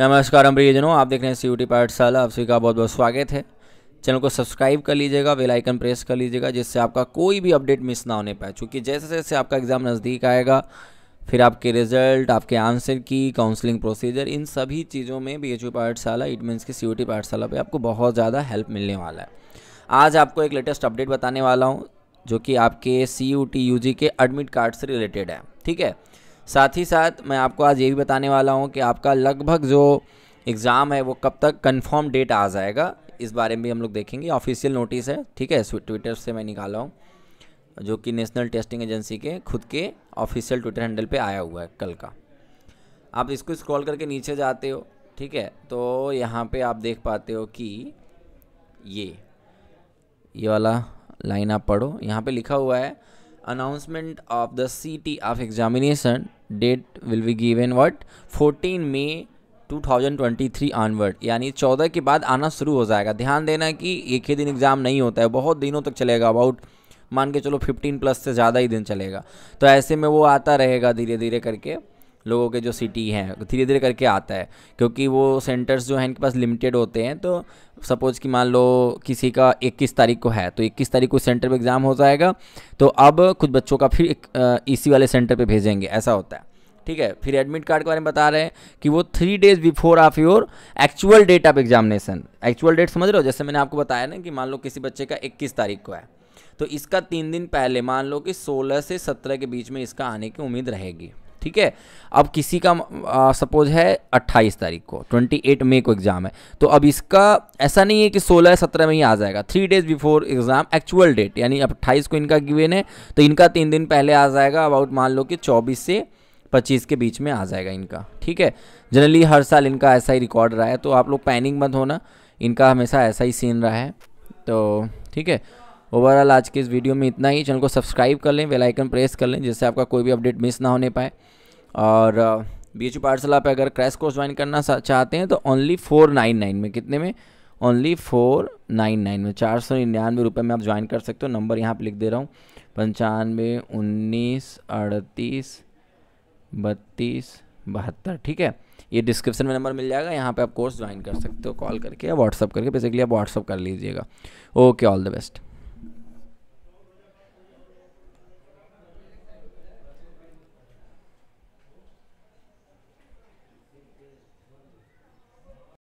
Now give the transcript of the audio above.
नमस्कार प्रियजनों आप देख रहे हैं सी यू टी पाठशाला आप सभी का बहुत बहुत स्वागत है चैनल को सब्सक्राइब कर लीजिएगा बेल आइकन प्रेस कर लीजिएगा जिससे आपका कोई भी अपडेट मिस ना होने पाए क्योंकि जैसे जैसे आपका एग्ज़ाम नज़दीक आएगा फिर आपके रिजल्ट आपके आंसर की काउंसलिंग प्रोसीजर इन सभी चीज़ों में B H U Pathshala it means की सी यू टी पाठशाला पर आपको बहुत ज़्यादा हेल्प मिलने वाला है आज आपको एक लेटेस्ट अपडेट बताने वाला हूँ जो कि आपके C U T U G के एडमिट कार्ड से रिलेटेड है ठीक है साथ ही साथ मैं आपको आज ये भी बताने वाला हूँ कि आपका लगभग जो एग्ज़ाम है वो कब तक कन्फर्म डेट आ जाएगा इस बारे में भी हम लोग देखेंगे ऑफिशियल नोटिस है ठीक है ट्विटर से मैं निकाला हूँ जो कि नेशनल टेस्टिंग एजेंसी के खुद के ऑफिशियल ट्विटर हैंडल पे आया हुआ है कल का आप इसको स्क्रॉल करके नीचे जाते हो ठीक है तो यहाँ पे आप देख पाते हो कि ये ये वाला लाइन आप पढ़ो यहाँ पे लिखा हुआ है announcement of the C T of examination date will be given what 14 May 2023 onward यानी 14 के बाद आना शुरू हो जाएगा ध्यान देना कि एक ही दिन एग्ज़ाम नहीं होता है बहुत दिनों तक चलेगा अबाउट मान के चलो 15 प्लस से ज़्यादा ही दिन चलेगा तो ऐसे में वो आता रहेगा धीरे धीरे करके लोगों के जो सिटी हैं धीरे धीरे करके आता है क्योंकि वो सेंटर्स जो हैं इनके पास लिमिटेड होते हैं तो सपोज़ कि मान लो किसी का 21 तारीख को है तो 21 तारीख को सेंटर पे एग्ज़ाम हो जाएगा तो अब कुछ बच्चों का फिर इसी e वाले सेंटर पे भेजेंगे ऐसा होता है ठीक है फिर एडमिट कार्ड के बारे में बता रहे हैं कि वो three days before of your actual date of examination actual date समझ रहे हो जैसे मैंने आपको बताया ना कि मान लो किसी बच्चे का इक्कीस तारीख को है तो इसका तीन दिन पहले मान लो कि सोलह से सत्रह के बीच में इसका आने की उम्मीद रहेगी ठीक है अब किसी का सपोज है 28 तारीख को 28 मई को एग्ज़ाम है तो अब इसका ऐसा नहीं है कि 16 17 में ही आ जाएगा three days before exam actual date यानी अब 28 को इनका गिवेन है तो इनका तीन दिन पहले आ जाएगा अबाउट मान लो कि 24 से 25 के बीच में आ जाएगा इनका ठीक है जनरली हर साल इनका ऐसा ही रिकॉर्ड रहा है तो आप लोग पैनिक मत होना इनका हमेशा ऐसा ही सीन रहा है तो ठीक है ओवरऑल आज के इस वीडियो में इतना ही चैनल को सब्सक्राइब कर लें बेलाइकन प्रेस कर लें जिससे आपका कोई भी अपडेट मिस ना होने पाए और बी एच पाठशाला पर अगर क्रैश कोर्स ज्वाइन करना चाहते हैं तो ओनली फोर नाइन नाइन में कितने में ओनली फोर नाइन नाइन में चार सौ निन्यानवे रुपये में आप ज्वाइन कर सकते हो नंबर यहाँ पर लिख दे रहा हूँ पंचानवे उन्नीस अड़तीस बत्तीस बहत्तर ठीक है ये डिस्क्रिप्शन में नंबर मिल जाएगा यहाँ पे आप कोर्स ज्वाइन कर सकते हो कॉल करके या व्हाट्सअप करके बेसिकली आप व्हाट्सअप कर लीजिएगा ओके ऑल द बेस्ट